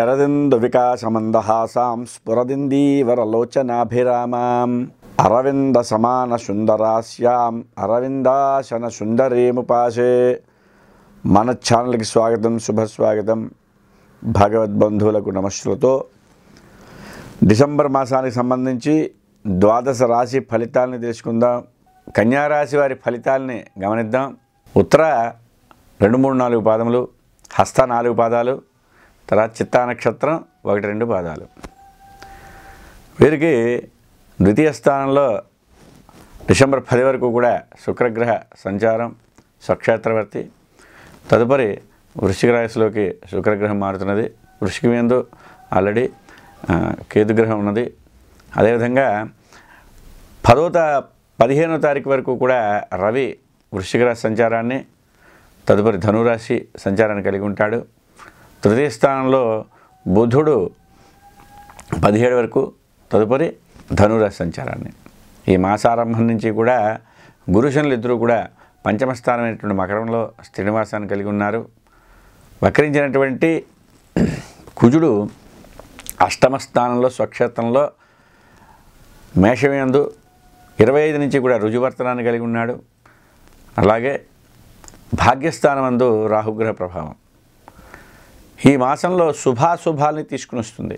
శరదిందు వికాసమందహాసాం స్ఫురదిందీవరలోచనాభిరామాం అరవింద సమాన సుందరాస్యాం అరవిందాశన సుందరేముపాసే మన ఛానల్కి స్వాగతం శుభస్వాగతం భగవద్బంధువులకు నమస్సులతో డిసెంబర్ మాసానికి సంబంధించి ద్వాదశ రాశి ఫలితాలని తెలుసుకుందాం కన్యారాశి వారి ఫలితాలని గమనిద్దాం ఉత్తర రెండు మూడు నాలుగు పాదములు హస్త నాలుగు పాదాలు తర్వాత చిత్తా నక్షత్రం ఒకటి రెండు పాదాలు వీరికి ద్వితీయ స్థానంలో డిసెంబర్ పది వరకు కూడా శుక్రగ్రహ సంచారం స్వక్షేత్రవర్తి తదుపరి వృషిక రాశిలోకి శుక్రగ్రహం మారుతున్నది వృషికి ఎందు ఆల్రెడీ కేతుగ్రహం ఉన్నది అదేవిధంగా పదో తా పదిహేనో తారీఖు వరకు కూడా రవి వృషిక రాశి సంచారాన్ని తదుపరి ధనురాశి సంచారాన్ని కలిగి ఉంటాడు తృతీయ స్థానంలో బుధుడు పదిహేడు వరకు తదుపరి ధనురాశి సంచారాన్ని ఈ మాసారంభం నుంచి కూడా గురుశనులు ఇద్దరూ కూడా పంచమస్థానమైనటువంటి మకరంలో శ్రీనివాసాన్ని కలిగి ఉన్నారు వక్రించినటువంటి కుజుడు అష్టమ స్థానంలో స్వక్షేత్రంలో మేషమేందు ఇరవై ఐదు నుంచి కూడా రుజువర్తనాన్ని కలిగి ఉన్నాడు అలాగే భాగ్యస్థానం అందు రాహుగ్రహ ప్రభావం ఈ మాసంలో శుభాశుభాలని తీసుకుని వస్తుంది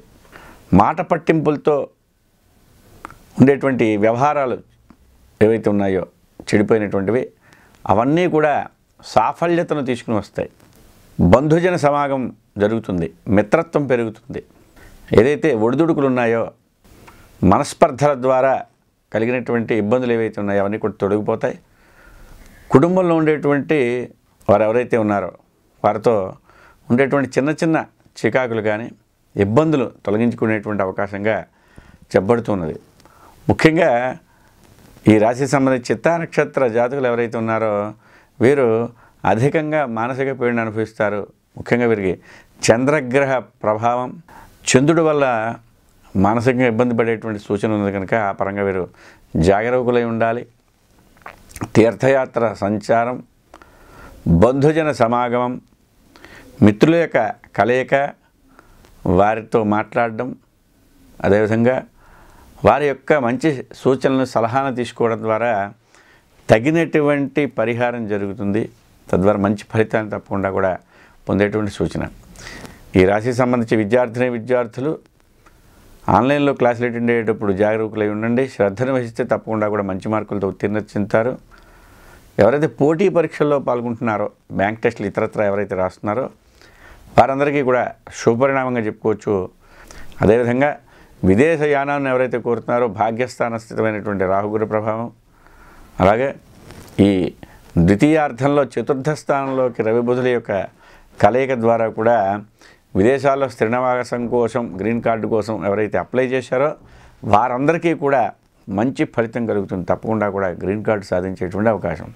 మాట పట్టింపులతో ఉండేటువంటి వ్యవహారాలు ఏవైతే ఉన్నాయో చెడిపోయినటువంటివి అవన్నీ కూడా సాఫల్యతను తీసుకుని వస్తాయి బంధుజన సమాగం జరుగుతుంది మిత్రత్వం పెరుగుతుంది ఏదైతే ఒడిదుడుకులు ఉన్నాయో మనస్పర్ధల ద్వారా కలిగినటువంటి ఇబ్బందులు ఏవైతే ఉన్నాయో అవన్నీ కూడా తొడిగిపోతాయి కుటుంబంలో ఉండేటువంటి వారు ఎవరైతే ఉన్నారో వారితో ఉండేటువంటి చిన్న చిన్న చికాకులు కానీ ఇబ్బందులు తొలగించుకునేటువంటి అవకాశంగా చెప్పబడుతున్నది ముఖ్యంగా ఈ రాశి సంబంధించి చిత్తా నక్షత్ర జాతకులు ఎవరైతే ఉన్నారో వీరు అధికంగా మానసిక పీడన అనుభవిస్తారు ముఖ్యంగా వీరికి చంద్రగ్రహ ప్రభావం చంద్రుడు వల్ల మానసికంగా ఇబ్బంది పడేటువంటి సూచన ఉంది కనుక ఆ పరంగా వీరు జాగరూకులై ఉండాలి తీర్థయాత్ర సంచారం బంధుజన సమాగమం మిత్రుల యొక్క కలయిక వారితో మాట్లాడడం అదేవిధంగా వారి యొక్క మంచి సూచనలు సలహాను తీసుకోవడం ద్వారా తగినటువంటి పరిహారం జరుగుతుంది తద్వారా మంచి ఫలితాన్ని తప్పకుండా కూడా పొందేటువంటి సూచన ఈ రాశికి సంబంధించి విద్యార్థిని విద్యార్థులు ఆన్లైన్లో క్లాసులు అటెండ్ అయ్యేటప్పుడు జాగరూకులై ఉండండి శ్రద్ధను వహిస్తే తప్పకుండా కూడా మంచి మార్కులతో ఉత్తీర్ణత చెందుతారు ఎవరైతే పోటీ పరీక్షల్లో పాల్గొంటున్నారో బ్యాంక్ టెస్టులు ఇతరత్ర ఎవరైతే రాస్తున్నారో వారందరికీ కూడా శుభపరిణామంగా చెప్పుకోవచ్చు అదేవిధంగా విదేశ యానాన్ని ఎవరైతే కోరుతున్నారో భాగ్యస్థాన స్థితమైనటువంటి రాహుగురు ప్రభావం అలాగే ఈ ద్వితీయార్థంలో చతుర్థ స్థానంలోకి రవిబుధుల యొక్క కలయిక ద్వారా కూడా విదేశాల్లో స్థిరణవాసం కోసం గ్రీన్ కార్డు కోసం ఎవరైతే అప్లై చేశారో వారందరికీ కూడా మంచి ఫలితం కలుగుతుంది తప్పకుండా కూడా గ్రీన్ కార్డు సాధించేటువంటి అవకాశం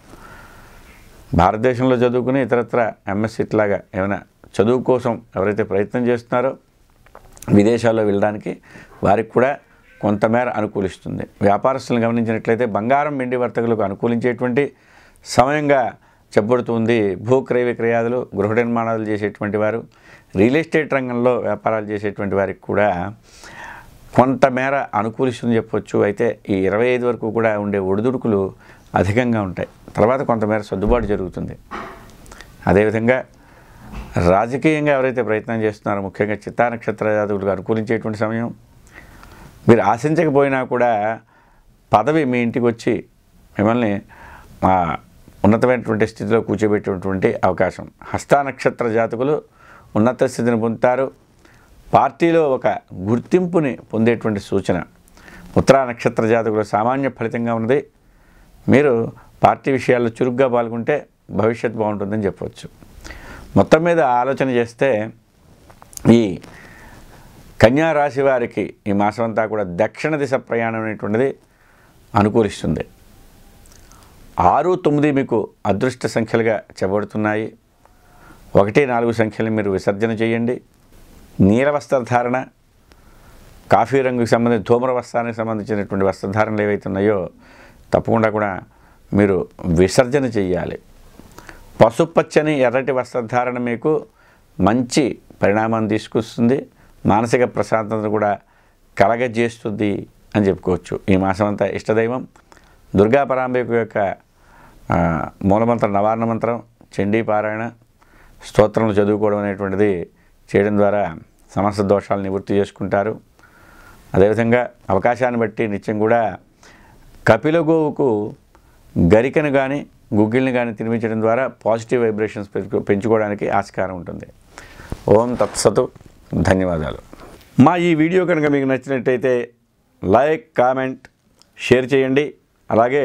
భారతదేశంలో చదువుకుని ఇతరత్ర ఎంఎస్సీ ఇట్లాగా ఏమైనా చదువు కోసం ఎవరైతే ప్రయత్నం చేస్తున్నారో విదేశాల్లో వెళ్ళడానికి వారికి కూడా కొంతమేర అనుకూలిస్తుంది వ్యాపారస్తులను గమనించినట్లయితే బంగారం వెండి వర్తకులకు అనుకూలించేటువంటి సమయంగా చెప్పబడుతుంది భూ క్రయ విక్రయాదులు గృహ నిర్మాణాలు చేసేటువంటి వారు రియల్ ఎస్టేట్ రంగంలో వ్యాపారాలు చేసేటువంటి వారికి కూడా కొంతమేర అనుకూలిస్తుంది చెప్పవచ్చు అయితే ఈ ఇరవై ఐదు వరకు కూడా ఉండే ఒడిదుడుకులు అధికంగా ఉంటాయి తర్వాత కొంతమేర సర్దుబాటు జరుగుతుంది అదేవిధంగా రాజకీయంగా ఎవరైతే ప్రయత్నం చేస్తున్నారో ముఖ్యంగా చిత్తానక్షత్ర జాతకులకు అనుకూలించేటువంటి సమయం మీరు ఆశించకపోయినా కూడా పదవి మీ ఇంటికి వచ్చి మిమ్మల్ని మా ఉన్నతమైనటువంటి స్థితిలో కూర్చోబెట్టేటువంటి అవకాశం హస్తానక్షత్ర జాతకులు ఉన్నత స్థితిని పొందుతారు పార్టీలో ఒక గుర్తింపుని పొందేటువంటి సూచన ఉత్తరా నక్షత్ర జాతకులు సామాన్య ఫలితంగా ఉన్నది మీరు పార్టీ విషయాల్లో చురుగ్గా పాల్గొంటే భవిష్యత్ బాగుంటుందని చెప్పవచ్చు మొత్తం మీద ఆలోచన చేస్తే ఈ కన్యా రాశి వారికి ఈ మాసం అంతా కూడా దక్షిణ దిశ ప్రయాణం అనేటువంటిది అనుకూలిస్తుంది ఆరు తొమ్మిది మీకు అదృష్ట సంఖ్యలుగా చెప్పబడుతున్నాయి ఒకటి నాలుగు సంఖ్యలు మీరు విసర్జన చేయండి నీల వస్త్రధారణ కాఫీ రంగుకి సంబంధించి ధూమ్ర వస్త్రానికి సంబంధించినటువంటి వస్త్రధారణలు ఏవైతే ఉన్నాయో తప్పకుండా కూడా మీరు విసర్జన చేయాలి పసుపచ్చని ఎర్రటి వస్త్రధారణ మీకు మంచి పరిణామాన్ని తీసుకొస్తుంది మానసిక ప్రశాంతతను కూడా కలగజేస్తుంది అని చెప్పుకోవచ్చు ఈ మాసం అంతా ఇష్టదైవం దుర్గా పరాంబిక యొక్క మూలమంత్రం నవారణ మంత్రం చండీ పారాయణ స్తోత్రంలో చదువుకోవడం అనేటువంటిది చేయడం ద్వారా సమస్త దోషాలు నివృత్తి చేసుకుంటారు అదేవిధంగా అవకాశాన్ని బట్టి నిత్యం కూడా కపిల గోవుకు గరికను కానీ గుగ్గిల్ని కానీ తినిపించడం ద్వారా పాజిటివ్ వైబ్రేషన్స్ పెంచుకోవడానికి ఆస్కారం ఉంటుంది ఓం తత్సతు ధన్యవాదాలు మా ఈ వీడియో కనుక మీకు నచ్చినట్టయితే లైక్ కామెంట్ షేర్ చేయండి అలాగే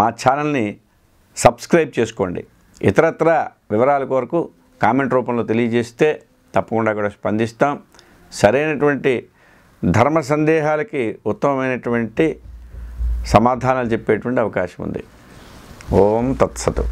మా ఛానల్ని సబ్స్క్రైబ్ చేసుకోండి ఇతరత్ర వివరాల కొరకు కామెంట్ రూపంలో తెలియజేస్తే తప్పకుండా కూడా స్పందిస్తాం సరైనటువంటి ధర్మ సందేహాలకి ఉత్తమమైనటువంటి సమాధానాలు చెప్పేటువంటి అవకాశం ఉంది ओम तत्सत